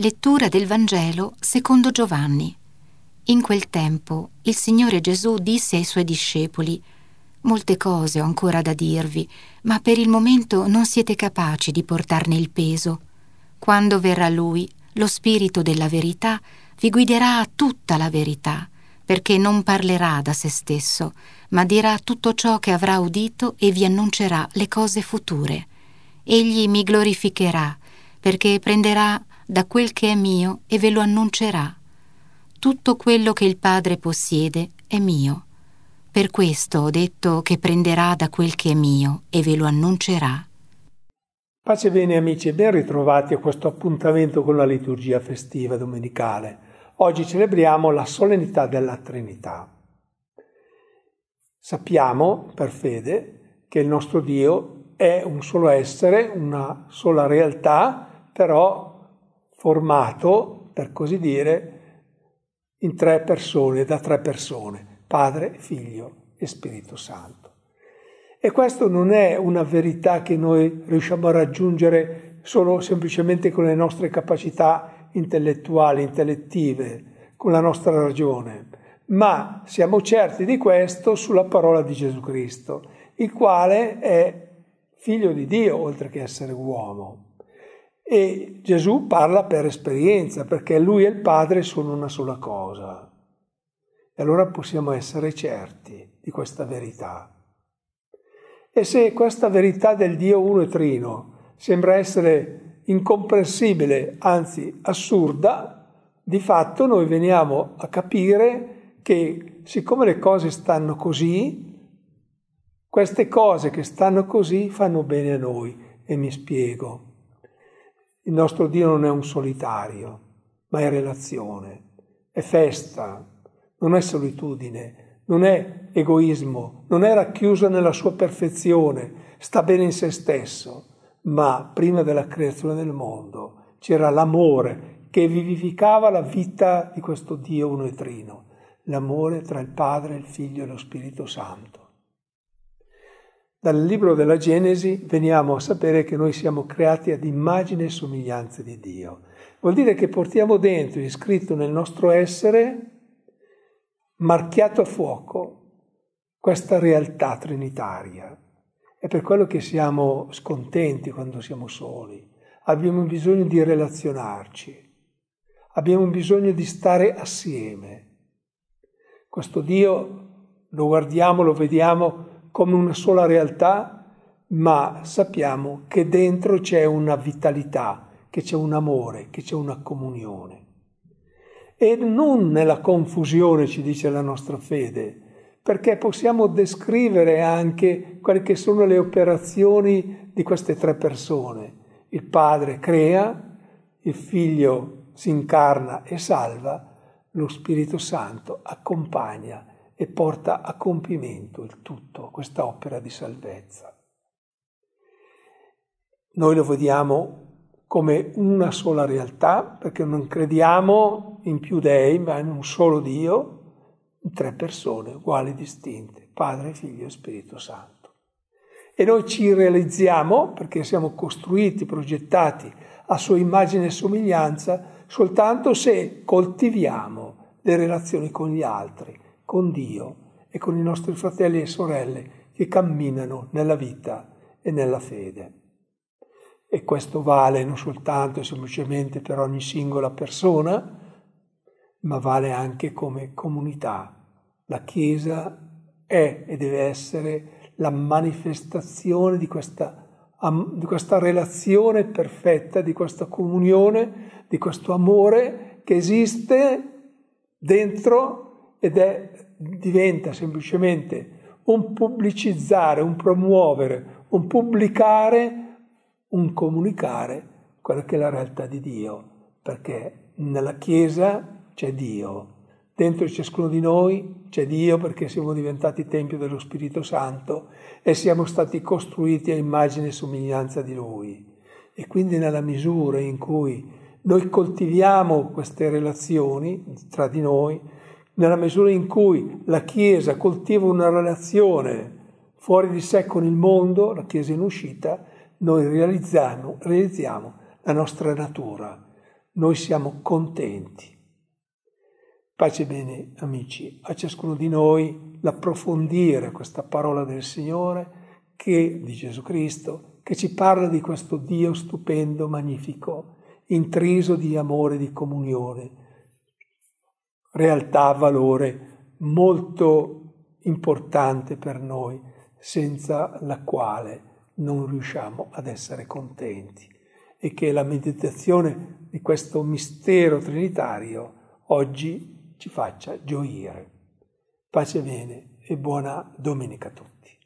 Lettura del Vangelo secondo Giovanni. In quel tempo il Signore Gesù disse ai suoi discepoli, Molte cose ho ancora da dirvi, ma per il momento non siete capaci di portarne il peso. Quando verrà Lui, lo Spirito della verità vi guiderà a tutta la verità, perché non parlerà da se stesso, ma dirà tutto ciò che avrà udito e vi annuncerà le cose future. Egli mi glorificherà, perché prenderà da quel che è mio e ve lo annuncerà. Tutto quello che il Padre possiede è mio. Per questo ho detto che prenderà da quel che è mio e ve lo annuncerà. Pace bene amici e ben ritrovati a questo appuntamento con la liturgia festiva domenicale. Oggi celebriamo la solennità della Trinità. Sappiamo per fede che il nostro Dio è un solo essere, una sola realtà, però formato, per così dire, in tre persone, da tre persone, Padre, Figlio e Spirito Santo. E questa non è una verità che noi riusciamo a raggiungere solo semplicemente con le nostre capacità intellettuali, intellettive, con la nostra ragione, ma siamo certi di questo sulla parola di Gesù Cristo, il quale è figlio di Dio oltre che essere uomo. E Gesù parla per esperienza, perché lui e il Padre sono una sola cosa. E allora possiamo essere certi di questa verità. E se questa verità del Dio uno e trino sembra essere incomprensibile, anzi assurda, di fatto noi veniamo a capire che siccome le cose stanno così, queste cose che stanno così fanno bene a noi. E mi spiego. Il nostro Dio non è un solitario, ma è relazione, è festa, non è solitudine, non è egoismo, non è racchiuso nella sua perfezione, sta bene in se stesso, ma prima della creazione del mondo c'era l'amore che vivificava la vita di questo Dio uno e trino, l'amore tra il Padre, il Figlio e lo Spirito Santo. Dal libro della Genesi veniamo a sapere che noi siamo creati ad immagine e somiglianza di Dio. Vuol dire che portiamo dentro, iscritto nel nostro essere, marchiato a fuoco, questa realtà trinitaria. È per quello che siamo scontenti quando siamo soli. Abbiamo bisogno di relazionarci. Abbiamo bisogno di stare assieme. Questo Dio lo guardiamo, lo vediamo come una sola realtà, ma sappiamo che dentro c'è una vitalità, che c'è un amore, che c'è una comunione. E non nella confusione ci dice la nostra fede, perché possiamo descrivere anche quelle che sono le operazioni di queste tre persone. Il padre crea, il figlio si incarna e salva, lo Spirito Santo accompagna e porta a compimento il tutto, questa opera di salvezza. Noi lo vediamo come una sola realtà, perché non crediamo in più dei, ma in un solo Dio, in tre persone uguali e distinte, Padre, Figlio e Spirito Santo. E noi ci realizziamo, perché siamo costruiti, progettati a sua immagine e somiglianza, soltanto se coltiviamo le relazioni con gli altri, con Dio e con i nostri fratelli e sorelle che camminano nella vita e nella fede. E questo vale non soltanto e semplicemente per ogni singola persona, ma vale anche come comunità. La Chiesa è e deve essere la manifestazione di questa, di questa, relazione perfetta, di questa comunione, di questo amore che esiste dentro ed è diventa semplicemente un pubblicizzare, un promuovere, un pubblicare, un comunicare quella che è la realtà di Dio, perché nella Chiesa c'è Dio, dentro ciascuno di noi c'è Dio perché siamo diventati Tempio dello Spirito Santo e siamo stati costruiti a immagine e somiglianza di Lui. E quindi nella misura in cui noi coltiviamo queste relazioni tra di noi, nella misura in cui la Chiesa coltiva una relazione fuori di sé con il mondo, la Chiesa in uscita, noi realizziamo, realizziamo la nostra natura, noi siamo contenti. Pace bene, amici, a ciascuno di noi l'approfondire questa parola del Signore, che, di Gesù Cristo, che ci parla di questo Dio stupendo, magnifico, intriso di amore, e di comunione, realtà, valore molto importante per noi, senza la quale non riusciamo ad essere contenti e che la meditazione di questo mistero trinitario oggi ci faccia gioire. Pace bene e buona domenica a tutti.